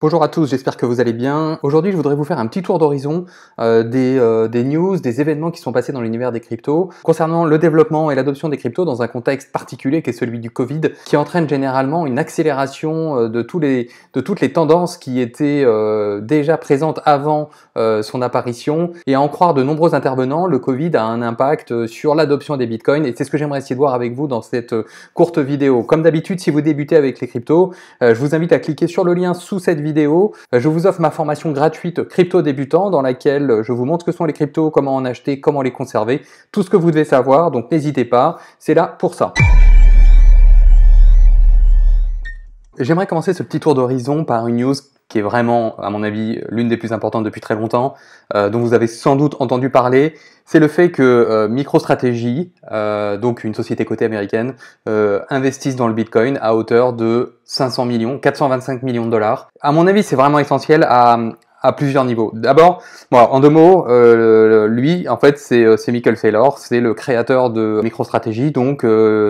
Bonjour à tous, j'espère que vous allez bien. Aujourd'hui, je voudrais vous faire un petit tour d'horizon euh, euh, des, news, des événements qui sont passés dans l'univers des cryptos concernant le développement et l'adoption des cryptos dans un contexte particulier qui est celui du Covid, qui entraîne généralement une accélération euh, de, tous les, de toutes les tendances qui étaient déjà présentes avant son apparition. Et à en croire de nombreux intervenants, le Covid a un impact sur l'adoption des bitcoins et c'est ce que j'aimerais essayer de voir avec vous dans cette courte vidéo. Comme d'habitude, si vous débutez avec les cryptos, je vous invite à cliquer sur le lien sous cette vidéo euh, je vous offre ma formation gratuite crypto débutant dans laquelle euh, je vous montre ce que sont les cryptos, comment en acheter, comment les conserver, tout ce que vous devez savoir. Donc n'hésitez pas, c'est là pour ça. J'aimerais commencer ce petit tour d'horizon par une news qui est vraiment, à mon avis, l'une des plus importantes depuis très longtemps, euh, dont vous avez sans doute entendu parler, c'est le fait que euh, MicroStrategy, euh, donc une société cotée américaine, euh, investisse dans le Bitcoin à hauteur de 500 millions, 425 millions de dollars. À mon avis, c'est vraiment essentiel à, à plusieurs niveaux. D'abord, en deux mots, lui, en fait, c'est Michael Saylor, c'est le créateur de MicroStrategy, donc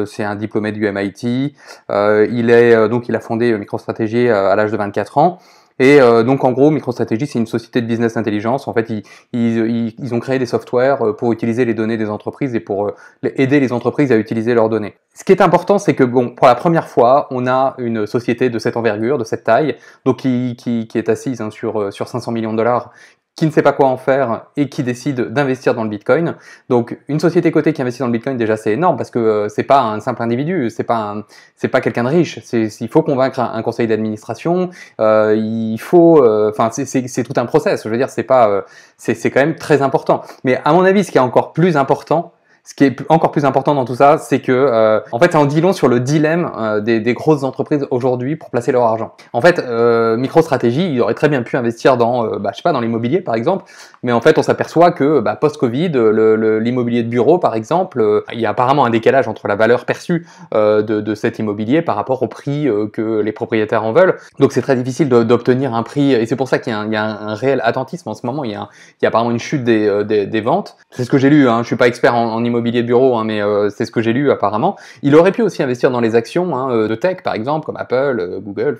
c'est un diplômé du MIT. il est donc il a fondé MicroStrategy à l'âge de 24 ans. Et euh, donc en gros, MicroStrategy, c'est une société de business intelligence. En fait, ils, ont créé des softwares euh, pour utiliser les données des entreprises et pour euh, aider les entreprises à utiliser leurs données. Ce qui est important, c'est que bon, pour la première fois, on a une société de cette envergure, de cette taille, donc qui, est assise hein, sur, sur 500 millions de dollars, qui ne sait pas quoi en faire et qui décide d'investir dans le Bitcoin. Donc une société cotée qui investit dans le Bitcoin déjà c'est énorme parce que euh, c'est pas un simple individu, c'est pas c'est pas quelqu'un de riche. Il faut convaincre un, conseil d'administration, euh, il faut, euh, enfin c'est tout un process. Je veux dire c'est pas c'est quand même très important. Mais à mon avis ce qui est encore plus important ce qui est encore plus important dans tout ça, c'est que, euh, en fait, ça en dit long sur le dilemme euh, des, des, grosses entreprises aujourd'hui pour placer leur argent. En fait, euh, MicroStratégie, il aurait très bien pu investir dans, euh, bah, je sais pas, dans l'immobilier par exemple, mais en fait, on s'aperçoit que bah, post-Covid, l'immobilier de bureau par exemple, il y a apparemment un décalage entre la valeur perçue de, de, cet immobilier par rapport au prix que les propriétaires en veulent. Donc, c'est très difficile d'obtenir un prix, et c'est pour ça qu'il y, y, a un réel attentisme en ce moment. Il y a, il y a apparemment une chute des, des, des ventes. C'est ce que j'ai lu. Hein. Je suis pas expert en, en immobilier immobilier de bureau, hein, mais euh, c'est ce que j'ai lu apparemment. Il aurait pu aussi investir dans les actions hein, euh, de tech, par exemple, comme Apple, euh, Google.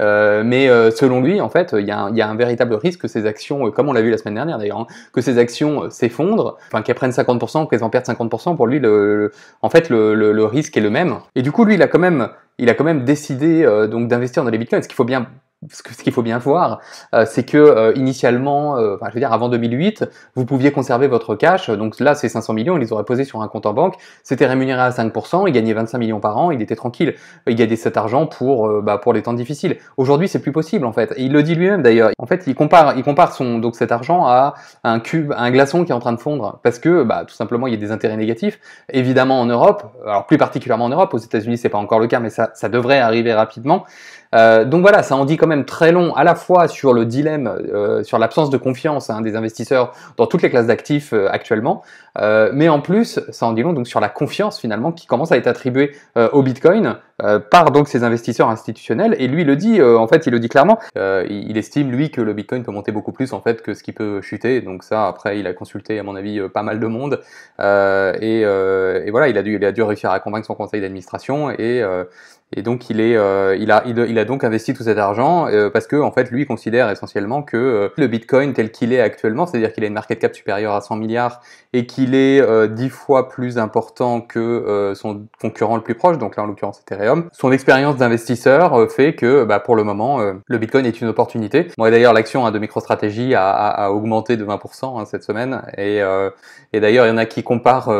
mais selon lui, en fait, il y, a, un véritable risque que ces actions, comme on l'a vu la semaine dernière d'ailleurs, hein, que ces actions s'effondrent, enfin qu'elles prennent 50%, qu'elles en perdent 50%. Pour lui, le, en fait, le, risque est le même. Et du coup, lui, il a quand même il a quand même décidé donc d'investir dans les bitcoins. Ce qu'il faut bien ce qu'il faut bien voir, euh, c'est que euh, initialement, euh, je veux dire avant 2008, vous pouviez conserver votre cash. Donc là, ces 500 millions, il les aurait posés sur un compte en banque. C'était rémunéré à 5%, il gagnait 25 millions par an, il était tranquille. Il gagnait cet argent pour bah, pour les temps difficiles. Aujourd'hui, c'est plus possible en fait. Et il le dit lui-même d'ailleurs. En fait, il compare il compare son donc cet argent à un cube, un glaçon qui est en train de fondre parce que bah, tout simplement il y a des intérêts négatifs. Évidemment en Europe, alors plus particulièrement en Europe, aux États-Unis c'est pas encore le cas, mais ça ça devrait arriver rapidement. Euh, donc voilà, ça en dit quand même très long à la fois sur le dilemme, euh, sur l'absence de confiance hein, des investisseurs dans toutes les classes d'actifs euh, actuellement, euh, mais en plus, ça en dit long donc sur la confiance finalement qui commence à être attribuée euh, au Bitcoin euh, par donc ces investisseurs institutionnels. Et lui, il le dit, en fait, il le dit clairement. il estime lui que le Bitcoin peut monter beaucoup plus en fait que ce qui peut chuter. Donc ça, après, il a consulté à mon avis pas mal de monde et, et, voilà, il a dû, il a dû réussir à convaincre son conseil d'administration et et donc il est, euh, il a, il, a donc investi tout cet argent euh, parce que en fait lui considère essentiellement que euh, le Bitcoin tel qu'il est actuellement, c'est-à-dire qu'il a une market cap supérieure à 100 milliards et qu'il est dix fois plus important que son concurrent le plus proche, donc là en l'occurrence Ethereum. Son expérience d'investisseur fait que bah, pour le moment le Bitcoin est une opportunité. Bon, d'ailleurs l'action hein, de MicroStrategy a, a, augmenté de 20% hein, cette semaine et, et d'ailleurs il y en a qui comparent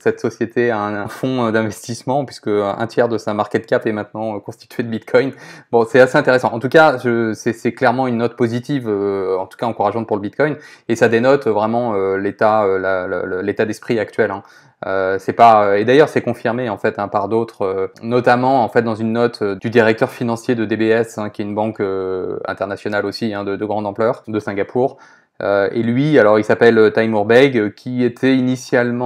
cette société à un, un fonds d'investissement puisque un tiers de sa market cap est maintenant euh, constitué de Bitcoin. Bon, c'est assez intéressant. En tout cas, c'est clairement une note positive, euh, en tout cas encourageante pour le Bitcoin, et ça dénote euh, vraiment l'état l'état d'esprit actuel. Hein. c'est pas et d'ailleurs c'est confirmé en fait hein, par d'autres, notamment en fait dans une note du directeur financier de DBS, hein, qui est une banque internationale aussi de, grande ampleur de Singapour, euh, et lui, alors il s'appelle euh, Timur Beg, euh, qui était initialement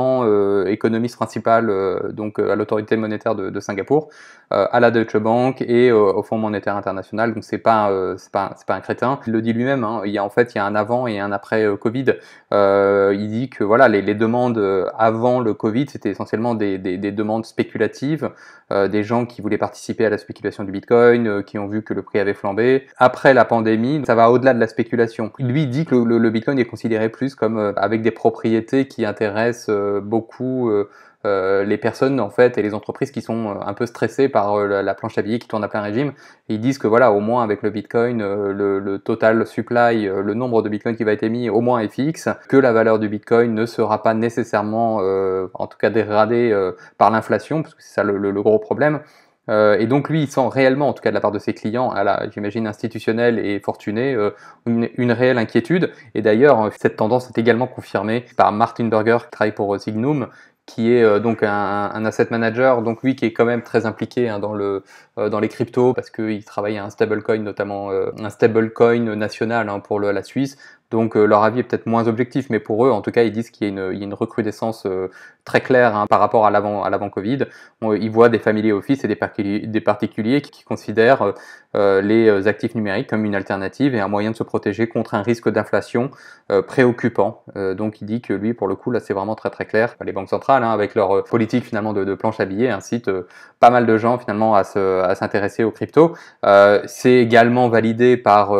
économiste principal donc à l'autorité monétaire de, Singapour, à la Deutsche Bank et au Fonds monétaire international. Donc c'est pas c'est pas c'est pas un crétin. Il le dit lui-même. Hein. Il y a en fait il y a un avant et un après Covid. il dit que voilà les, demandes avant le Covid c'était essentiellement des, des, demandes spéculatives, des gens qui voulaient participer à la spéculation du Bitcoin, qui ont vu que le prix avait flambé. Après la pandémie, ça va au-delà de la spéculation. Lui dit que le le Bitcoin est considéré plus comme euh, avec des propriétés qui intéressent euh, beaucoup euh, les personnes en fait et les entreprises qui sont un peu stressées par la, planche à billets qui tourne à plein régime, ils disent que voilà, au moins avec le Bitcoin, le, total supply, le nombre de Bitcoin qui va être émis au moins est fixe, que la valeur du Bitcoin ne sera pas nécessairement, en tout cas dégradée par l'inflation, parce que c'est ça le, gros problème. Euh, et donc lui, il sent réellement, en tout cas de la part de ses clients, à la, j'imagine, institutionnels et fortunés, euh, une, réelle inquiétude. Et d'ailleurs, euh, cette tendance est également confirmée par Martin Berger, qui travaille pour Signum, qui est donc un, asset manager, donc lui qui est quand même très impliqué hein, dans, les cryptos parce qu'il travaille à un stablecoin, notamment un stablecoin national hein, pour la Suisse. Donc euh, leur avis est peut-être moins objectif, mais pour eux, en tout cas, ils disent qu'il y, a une, recrudescence euh, très claire hein, par rapport à l'avant-Covid. Ils voient des family office et des, particuliers qui, considèrent euh, les actifs numériques comme une alternative et un moyen de se protéger contre un risque d'inflation préoccupant. donc il dit que lui, pour le coup, là, c'est vraiment très très clair. Les banques centrales, hein, avec leur politique finalement de, de planche à billets, incitent pas mal de gens finalement à s'intéresser aux cryptos. c'est également validé par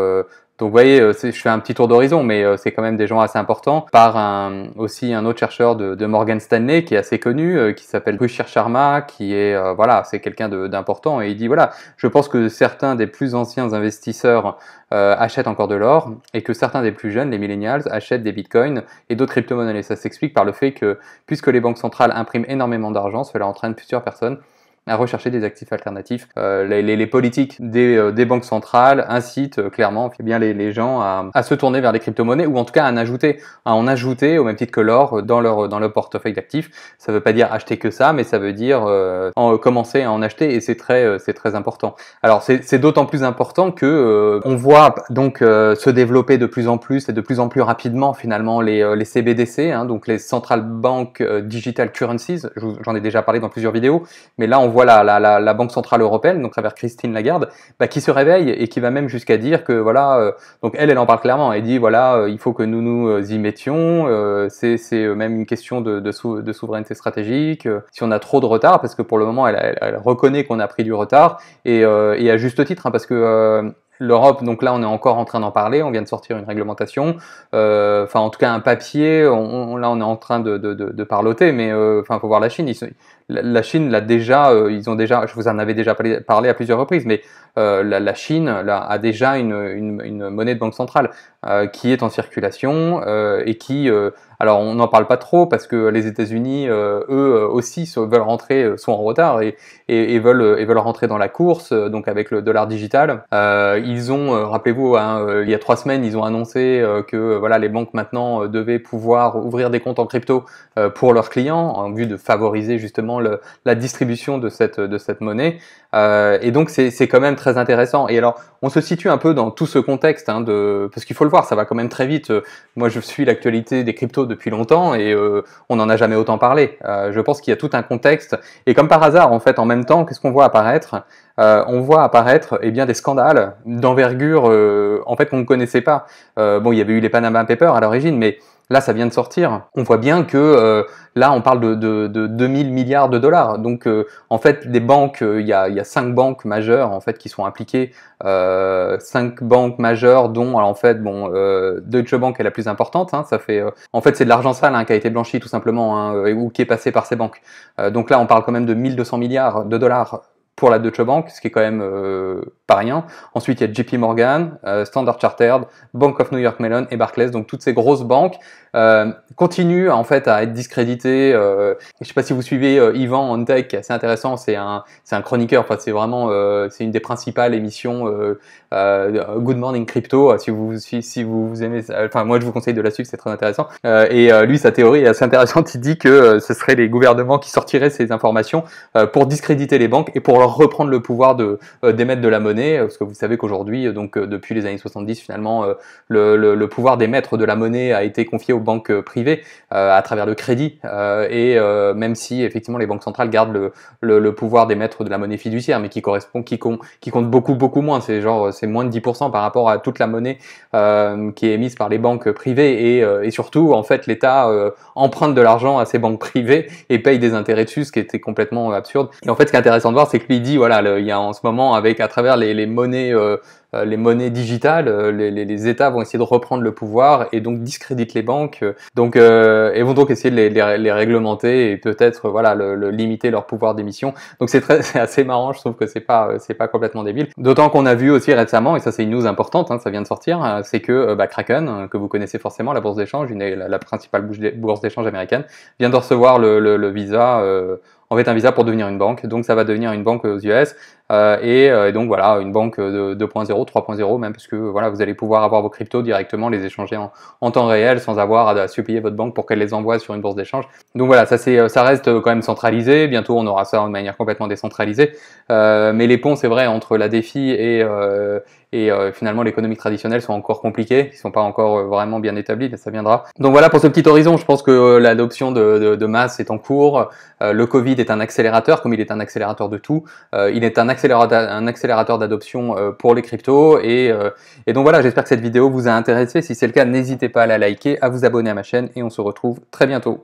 donc vous voyez, euh, je fais un petit tour d'horizon, mais euh, c'est quand même des gens assez importants, par aussi un autre chercheur de, Morgan Stanley qui est assez connu, euh, qui s'appelle Ruchir Sharma, qui est, voilà, c'est quelqu'un d'important, et il dit, voilà, je pense que certains des plus anciens investisseurs achètent encore de l'or, et que certains des plus jeunes, les millennials, achètent des bitcoins et d'autres crypto-monnaies. Ça s'explique par le fait que, puisque les banques centrales impriment énormément d'argent, cela entraîne plusieurs personnes à rechercher des actifs alternatifs. Euh, les, les, les, politiques des, euh, des, banques centrales incitent euh, clairement eh bien, les, les gens à, à, se tourner vers les crypto-monnaies ou en tout cas à en ajouter, à en ajouter au même titre que l'or dans leur, dans leur portefeuille d'actifs. Ça ne veut pas dire acheter que ça, mais ça veut dire en, commencer à en acheter et c'est très, c'est très important. Alors c'est d'autant plus important que on voit donc se développer de plus en plus et de plus en plus rapidement finalement les, les CBDC, hein, donc les Central Bank Digital Currencies. J'en ai déjà parlé dans plusieurs vidéos, mais là on voilà la, Banque Centrale Européenne, donc à travers Christine Lagarde, bah, qui se réveille et qui va même jusqu'à dire que, voilà, euh, donc elle, elle en parle clairement, elle dit, voilà, euh, il faut que nous nous euh, y mettions, c'est même une question de, de, souveraineté stratégique, si on a trop de retard, parce que pour le moment, elle, reconnaît qu'on a pris du retard, et, à juste titre, hein, parce que L'Europe, donc là, on est encore en train d'en parler. On vient de sortir une réglementation, euh, enfin en tout cas un papier. là, on est en train de, parloter, mais euh, enfin, faut voir la Chine. la, Chine l'a déjà, euh, ils ont déjà. Je vous en avais déjà parlé à plusieurs reprises, mais euh, la, Chine là, a déjà une, monnaie de banque centrale qui est en circulation et qui alors on n'en parle pas trop parce que les États-Unis, euh, eux euh, aussi, veulent rentrer, euh, sont en retard et, veulent, veulent rentrer dans la course, donc avec le dollar digital. ils ont, rappelez-vous, hein, il y a trois semaines, ils ont annoncé que voilà, les banques maintenant devaient pouvoir ouvrir des comptes en crypto pour leurs clients en vue de favoriser justement la distribution de de cette monnaie. Euh, et donc c'est quand même très intéressant. Et alors on se situe un peu dans tout ce contexte hein, de parce qu'il faut le voir, ça va quand même très vite. Euh, moi je suis l'actualité des cryptos depuis longtemps et euh, on n'en a jamais autant parlé. je pense qu'il y a tout un contexte. Et comme par hasard en fait en même temps, qu'est-ce qu'on voit apparaître On voit apparaître eh bien des scandales d'envergure en fait qu'on ne connaissait pas. bon il y avait eu les Panama Papers à l'origine, mais Là, ça vient de sortir. On voit bien que euh, là, on parle de, de, de, 2000 milliards de dollars. Donc, euh, en fait, des banques, euh, il y, a, y, cinq banques majeures en fait qui sont impliquées. cinq banques majeures, dont en fait, bon, Deutsche Bank est la plus importante. Hein, ça fait, en fait, c'est de l'argent sale hein, qui a été blanchi tout simplement hein, ou qui est passé par ces banques. donc là, on parle quand même de 1200 milliards de dollars pour la Deutsche Bank, ce qui est quand même euh, pas rien. Ensuite, il y a JP Morgan, euh, Standard Chartered, Bank of New York Mellon et Barclays. Donc toutes ces grosses banques euh, continuent en fait à être discréditées. Euh, je ne sais pas si vous suivez Yvan en tech, qui est assez intéressant. C'est un c'est un chroniqueur. Enfin, c'est vraiment c'est une des principales émissions Good Morning Crypto. Si vous si, si vous, aimez aimez, enfin moi je vous conseille de la suivre, c'est très intéressant. et lui, sa théorie est assez intéressante. Il dit que ce serait les gouvernements qui sortiraient ces informations pour discréditer les banques et pour reprendre le pouvoir de euh, d'émettre de la monnaie, euh, parce que vous savez qu'aujourd'hui, euh, donc depuis les années 70 finalement, le, pouvoir d'émettre de la monnaie a été confié aux banques privées à travers le crédit, et même si effectivement les banques centrales gardent le, le, pouvoir d'émettre de la monnaie fiduciaire, mais qui correspond, qui, compte, qui compte beaucoup beaucoup moins, c'est genre c'est moins de 10% par rapport à toute la monnaie qui est émise par les banques privées, et, et surtout en fait l'État emprunte de l'argent à ces banques privées et paye des intérêts dessus, ce qui était complètement absurde. Et en fait, ce qui est intéressant de voir, c'est que il dit voilà, il y a en ce moment avec à travers les, monnaies, euh, euh, les monnaies digitales, euh, les, États vont essayer de reprendre le pouvoir et donc discréditent les banques, donc et vont donc essayer de les, réglementer et peut-être voilà le, limiter leur pouvoir d'émission. Donc c'est très c'est assez marrant, je trouve que c'est pas c'est pas complètement débile. D'autant qu'on a vu aussi récemment et ça c'est une news importante, hein, ça vient de sortir, c'est que bah, Kraken que vous connaissez forcément, la bourse d'échange, une, la, principale bourse d'échange américaine, vient de recevoir le, visa on fait un visa pour devenir une banque. Donc ça va devenir une banque aux US. Euh, euh, et, donc voilà, une banque euh, de 2.0, 3.0 même, parce que voilà, vous allez pouvoir avoir vos cryptos directement, les échanger en, temps réel sans avoir à, supplier votre banque pour qu'elle les envoie sur une bourse d'échange. Donc voilà, ça, ça reste quand même centralisé. Bientôt, on aura ça de manière complètement décentralisée. mais les ponts, c'est vrai, entre la défi et, et finalement l'économie traditionnelle sont encore compliqués, ils sont pas encore vraiment bien établis, mais ça viendra. Donc voilà pour ce petit horizon, je pense que l'adoption de, masse est en cours, le Covid est un accélérateur, comme il est un accélérateur de tout, il est un un accélérateur d'adoption euh, pour les cryptos. Et, euh, et donc voilà, j'espère que cette vidéo vous a intéressé. Si c'est le cas, n'hésitez pas à la liker, à vous abonner à ma chaîne et on se retrouve très bientôt.